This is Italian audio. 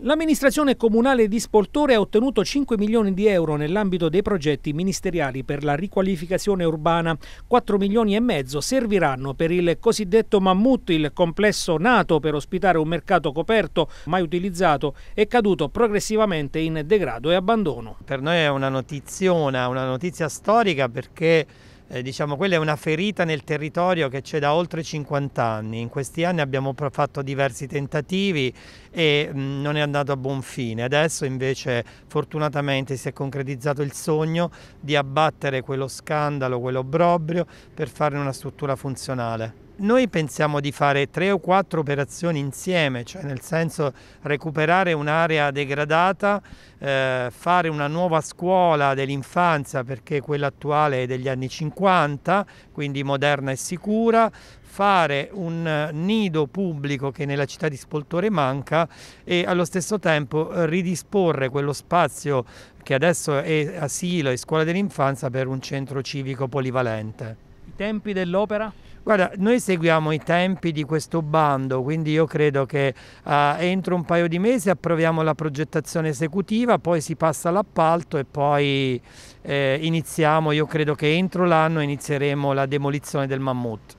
L'amministrazione comunale di Spoltore ha ottenuto 5 milioni di euro nell'ambito dei progetti ministeriali per la riqualificazione urbana. 4 milioni e mezzo serviranno per il cosiddetto Mammut, il complesso nato per ospitare un mercato coperto, mai utilizzato e caduto progressivamente in degrado e abbandono. Per noi è una notiziona, una notizia storica perché eh, diciamo, quella è una ferita nel territorio che c'è da oltre 50 anni. In questi anni abbiamo fatto diversi tentativi e mh, mm, non è andato a buon fine. Adesso invece fortunatamente si è concretizzato il sogno di abbattere quello scandalo, quello brobrio per farne una struttura funzionale noi pensiamo di fare tre o quattro operazioni insieme, cioè nel senso recuperare un'area degradata, eh, fare una nuova scuola dell'infanzia perché quella attuale è degli anni 50, quindi moderna e sicura, fare un eh, nido pubblico che nella città di Spoltore manca e allo stesso tempo eh, ridisporre quello spazio che adesso è asilo e scuola dell'infanzia per un centro civico polivalente. I tempi dell'opera? Guarda, noi seguiamo i tempi di questo bando, quindi io credo che eh, entro un paio di mesi approviamo la progettazione esecutiva, poi si passa all'appalto e poi eh, iniziamo, io credo che entro l'anno inizieremo la demolizione del mammut.